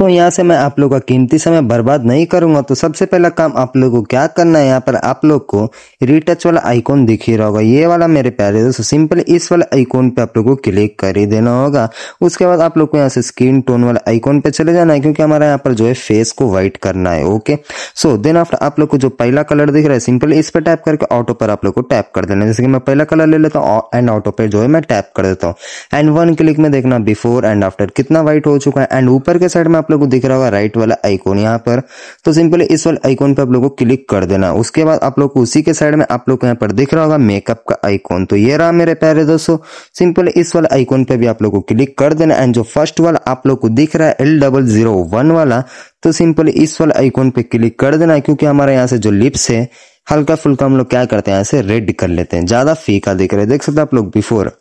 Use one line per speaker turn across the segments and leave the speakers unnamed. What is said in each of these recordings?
दोस्तों यहाँ से मैं आप लोगों का कीमती समय बर्बाद नहीं करूंगा तो सबसे पहला काम आप लोगों को क्या करना है यहाँ पर आप लोग को रिटच वाला आइकॉन दिख ही रहा होगा ये वाला मेरे प्यारे दोस्तों सिंपल इस वाला आइकॉन पे आप लोग को क्लिक कर ही देना होगा उसके बाद आप लोग को यहाँ से स्क्रीन टोन वाला आइकॉन पे चले जाना है क्योंकि हमारा यहाँ पर जो है फेस को व्हाइट करना है ओके सो देन आफ्टर आप लोग को जो पहला कलर दिख रहा है सिंपल इस पर टैप करके ऑटो पर आप लोग को टैप कर देना जैसे कि मैं पहला कलर ले लेता हूँ एंड ऑटो पर जो है मैं टैप कर देता हूँ एंड वन क्लिक में देखना बिफोर एंड आफ्टर कितना व्हाइट हो चुका है एंड ऊपर के साइड में आप लोग को दिख रहा होगा राइट वाला आइकोन यहाँ पर तो सिंपली इस वाले आइकोन पे आप लोग को क्लिक कर देना उसके बाद आप लोग को उसी के साइड में आप लोग को यहाँ पर दिख रहा होगा मेकअप का आइकोन तो ये रहा मेरे प्यारे दोस्तों सिंपल इस वाले आइकोन पे भी आप लोग को क्लिक कर देना एंड जो फर्स्ट वाला आप लोग को दिख रहा है एल डबल जीरो वन वाला तो सिंपल इस वाले आइकोन पे क्लिक कर देना क्योंकि हमारे यहाँ से जो लिप्स है हल्का फुल्का हम लोग क्या करते हैं यहाँ से रेड कर लेते हैं ज़्यादा फीका दिख रहा है देख सकते हैं आप लोग बिफोर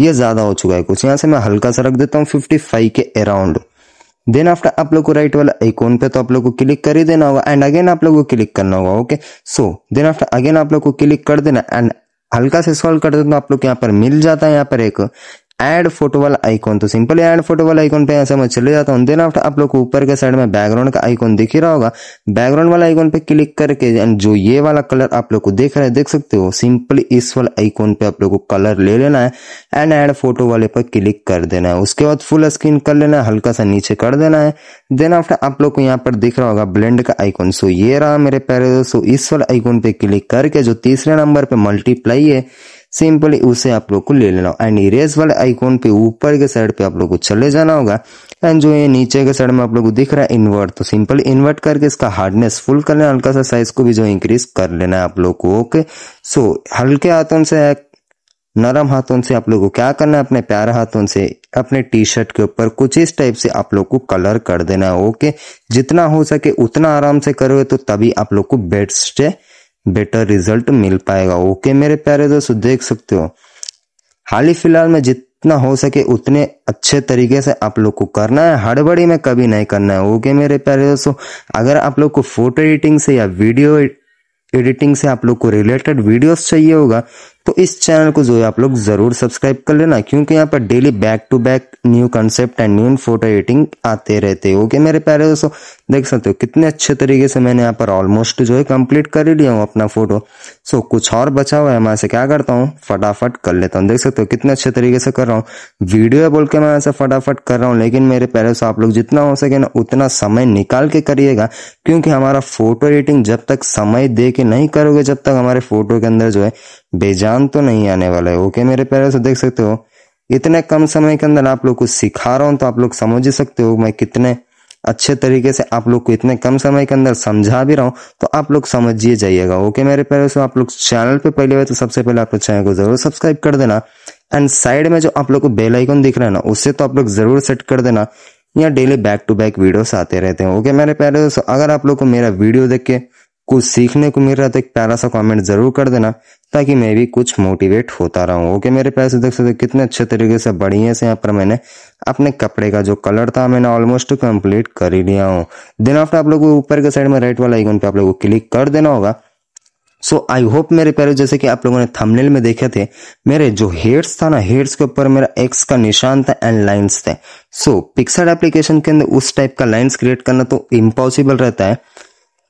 ये ज़्यादा हो चुका है कुछ यहाँ से मैं हल्का सा रख देता हूँ फिफ्टी फाइव के अराउंड देन आफ्टर आप लोग को राइट वाला आइकोन पे तो आप लोग को क्लिक कर ही देना होगा एंड अगेन आप लोग को क्लिक करना होगा okay so then after again आप लोग को क्लिक कर देना एंड हल्का से सॉल्व कर देना तो आप लोग यहाँ पर मिल जाता है यहाँ पर एक ऐड फोटो वाला आइकॉन तो सिंपल ऐड फोटो वाला आइकॉन पे ऐसा मैं चले जाता हूँ देन आफ्टर आप लोग को ऊपर के साइड में बैकग्राउंड का आइकॉन दिख ही रहा होगा बैकग्राउंड वाला आइकॉन पे क्लिक करके जो ये वाला कलर आप लोग को देख रहे हैं देख सकते हो सिंपल इस वाला आइकॉन पे आप लोग को कलर ले लेना है एंड ऐड फोटो वाले पर क्लिक कर देना है उसके बाद फुल स्क्रीन कर लेना है हल्का सा नीचे कर देना है देन आफ्टर आप लोग को यहाँ पर दिख रहा होगा ब्लेंड का आइकॉन सो ये रहा मेरे पैर सो इस वाला आइकॉन पे क्लिक करके जो तीसरे नंबर पे मल्टीप्लाई है सिंपली उसे आप लोग को ले लेना एंड इरेज वाले आइकॉन पे ऊपर के साइड पे आप लोग को चले जाना होगा एंड जो ये नीचे के साइड में आप लोग को दिख रहा है इन्वर्ट तो सिंपल इन्वर्ट करके इसका हार्डनेस फुल कर लेना हल्का सा साइज को भी जो इंक्रीज कर लेना है आप लोग को ओके सो हल्के हाथों से नरम हाथों से आप लोग को क्या करना है अपने प्यारे हाथों से अपने टी शर्ट के ऊपर कुछ इस टाइप से आप लोग को कलर कर देना है ओके जितना हो सके उतना आराम से करोगे तो तभी आप लोग को बेस्ट बेटर रिजल्ट मिल पाएगा ओके मेरे प्यारे दोस्तों देख सकते हो हाल ही फिलहाल में जितना हो सके उतने अच्छे तरीके से आप लोग को करना है हड़बड़ी में कभी नहीं करना है ओके मेरे प्यारे दोस्तों अगर आप लोग को फोटो एडिटिंग से या वीडियो एडिटिंग से आप लोग को रिलेटेड वीडियोस चाहिए होगा तो इस चैनल को जो है आप लोग ज़रूर सब्सक्राइब कर लेना क्योंकि यहाँ पर daily back to back new concept and new photo editing आते रहते हैं ओके मेरे प्यारे दोस्तों देख सकते हो कितने अच्छे तरीके से मैंने यहाँ पर ऑलमोस्ट जो है कंप्लीट कर ही लिया हूँ अपना फोटो सो कुछ और बचा हुआ है मैं ऐसे क्या करता हूँ फटाफट कर लेता हूँ देख सकते हो कितने अच्छे तरीके से कर रहा हूँ वीडियो है बोल के मैं ऐसे फटाफट कर रहा हूँ लेकिन मेरे प्यारे दोस्तों आप लोग जितना हो सके ना उतना समय निकाल के करिएगा क्योंकि हमारा फोटो एडिटिंग जब तक समय दे के नहीं करोगे जब तक हमारे फोटो के अंदर जो है बेजान तो नहीं आने वाला है ओके मेरे प्यारे से तो देख सकते हो इतने कम समय के अंदर आप लोग को सिखा रहा हूं तो आप लोग समझ ही सकते हो मैं कितने अच्छे तरीके से आप लोग को इतने कम समय के अंदर समझा भी रहा हूं तो आप लोग समझिए जाइएगा ओके मेरे प्यारे से तो आप लोग चैनल पे पहले हुए तो सबसे पहले आप लोग चैनल को जरूर सब्सक्राइब कर देना एंड साइड में जो आप लोग को बेल आइकन दिख रहा है ना उससे तो आप लोग जरूर सेट कर देना या daily back to back videos आते रहते हैं ओके मेरे प्यारे दोस्तों अगर आप लोग को मेरा वीडियो देख के कुछ सीखने को मिल रहा है तो एक प्यारा सा कमेंट जरूर कर देना ताकि मैं भी कुछ मोटिवेट होता रहूं ओके मेरे पैसे देख सकते कितने अच्छे तरीके से बढ़िया से यहाँ पर मैंने अपने कपड़े का जो कलर था मैंने ऑलमोस्ट कंप्लीट कर ही लिया हूँ देन आफ्टर आप लोग ऊपर के साइड में राइट वाला आइकन पे आप लोगों को क्लिक कर देना होगा सो आई होप मेरे पैर जैसे कि आप लोगों ने थंबनेल में देखे थे मेरे जो हेड्स था ना हेड्स के ऊपर मेरा एक्स का निशान था एंड लाइंस थे सो पिक्सर एप्लीकेशन के अंदर उस टाइप का लाइंस क्रिएट करना तो इम्पॉसिबल रहता है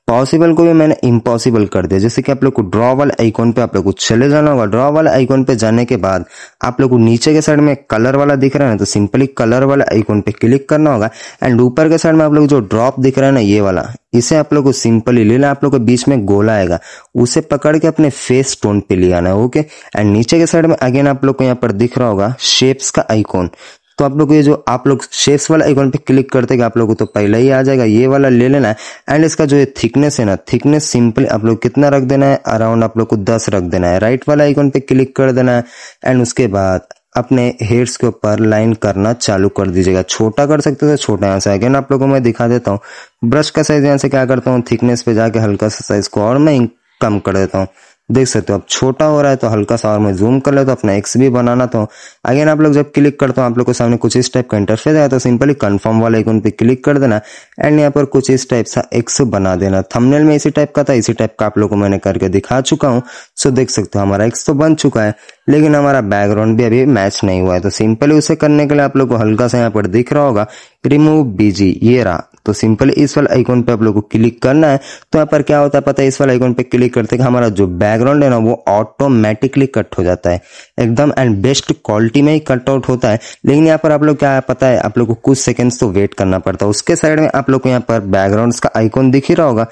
पॉसिबल को भी मैंने इम्पॉसिबल कर दिया जैसे कि आप लोग को ड्रॉ वाले आइकॉन पे आप लोग को चले जाना होगा ड्रॉ वाले आइकॉन पे जाने के बाद आप लोग को नीचे के साइड में कलर वाला दिख रहा है ना तो सिंपली कलर वाले आइकॉन पे क्लिक करना होगा एंड ऊपर के साइड में आप लोग जो ड्रॉप दिख रहा है ना ये वाला इसे आप लोग को सिंपली लेना आप लोग के बीच में गोला आएगा उसे पकड़ के अपने फेस टोन पे ले आना है ओके एंड नीचे के साइड में अगेन आप लोग को यहाँ पर दिख रहा होगा शेप्स का आइकॉन तो आप लोग ये जो आप लोग शेप्स वाला आइकॉन पे क्लिक करते हैं आप लोग को तो पहले ही आ जाएगा ये वाला ले लेना है एंड इसका जो ये थिकनेस है ना थिकनेस सिंपली आप लोग कितना रख देना है अराउंड आप लोग को दस रख देना है राइट वाला आइकॉन पे क्लिक कर देना है एंड उसके बाद अपने हेड्स के ऊपर लाइन करना चालू कर दीजिएगा छोटा कर सकते हो तो छोटा यहाँ से अगेन आप लोगों को मैं दिखा देता हूँ ब्रश का साइज यहाँ से क्या करता हूँ थिकनेस पे जाके हल्का सा साइज को और मैं कम कर देता हूँ देख सकते हो अब छोटा हो रहा है तो हल्का सा और मैं जूम कर ले तो अपना एक्स भी बनाना तो अगेन आप लोग जब क्लिक करते हो आप लोग को सामने कुछ इस टाइप का इंटरफेस आया तो सिंपली कंफर्म वाला आइकन पे क्लिक कर देना एंड यहाँ पर कुछ इस टाइप सा एक्स बना देना थंबनेल में इसी टाइप का था इसी टाइप का आप लोग को मैंने करके दिखा चुका हूँ सो देख सकते हो हमारा एक्स तो बन चुका है लेकिन हमारा बैकग्राउंड भी अभी मैच नहीं हुआ है तो सिंपली उसे करने के लिए आप लोग को हल्का सा यहाँ पर दिख रहा होगा रिमूव बीजी ये रहा तो सिंपली इस वाले आइकॉन पे आप लोगों को क्लिक करना है तो यहाँ पर क्या होता है पता है इस वाले आइकॉन पे क्लिक करते हैं हमारा जो बैकग्राउंड है ना वो ऑटोमेटिकली कट हो जाता है एकदम एंड बेस्ट क्वालिटी में ही कट आउट होता है लेकिन यहाँ पर आप लोग क्या है पता है आप लोग को कुछ सेकेंड्स तो वेट करना पड़ता है उसके साइड में आप लोग को यहाँ पर बैकग्राउंड का आइकॉन दिख ही रहा होगा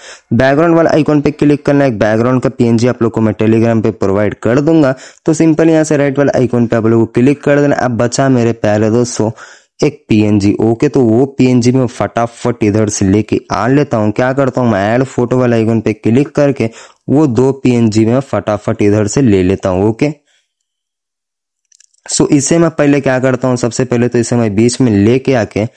बैकग्राउंड वाला आइकॉन पे क्लिक करना है बैकग्राउंड का पीएनजी आप लोग को मैं टेलीग्राम पे प्रोवाइड कर दूंगा तो सिंपल यहाँ से राइट वाला आइकॉन पे आप लोग को क्लिक कर देना अब बचा मेरे पहले दोस्तों एक पीएनजी ओके तो वो पीएनजी में फटाफट इधर से लेके आ लेता हूँ क्या करता हूँ मैं ऐड फोटो वाला आइकन पे क्लिक करके वो दो पीएनजी में फटाफट इधर से ले लेता हूँ ओके सो इसे मैं पहले क्या करता हूँ सबसे पहले तो इसे मैं बीच में लेके आके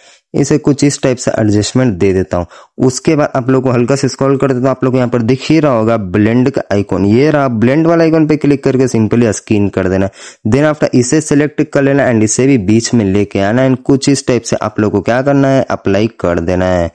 इसे कुछ इस टाइप से एडजस्टमेंट दे देता हूँ उसके बाद आप लोग को हल्का से स्क्रॉल कर देता हूँ आप लोग यहाँ पर दिख ही रहा होगा ब्लेंड का आइकॉन ये रहा ब्लेंड वाला आइकॉन पे क्लिक करके सिंपली स्क्रीन कर देना देन आफ्टर इसे सिलेक्ट कर लेना एंड इसे भी बीच में लेके आना एंड कुछ इस टाइप से आप लोग को क्या करना है अप्लाई कर देना है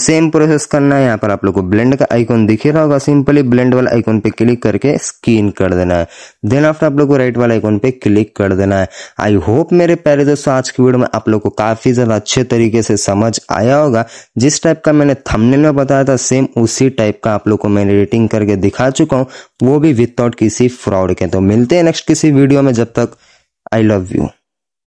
सेम प्रोसेस करना है यहाँ पर आप लोग को ब्लेंड का आइकॉन दिखे रहा होगा सिंपली ब्लेंड वाला आइकॉन पे क्लिक करके स्कीन कर देना है देन आफ्टर आप लोग को राइट वाला आइकॉन पे क्लिक कर देना है आई होप मेरे प्यारे दोस्तों आज की वीडियो में आप लोग को काफी ज्यादा अच्छे तरीके से समझ आया होगा जिस टाइप का मैंने थमनेल में बताया था सेम उसी टाइप का आप लोग को मैं एडिटिंग करके दिखा चुका हूँ वो भी विदाउट किसी फ्रॉड के तो मिलते हैं नेक्स्ट किसी वीडियो में जब तक आई लव यू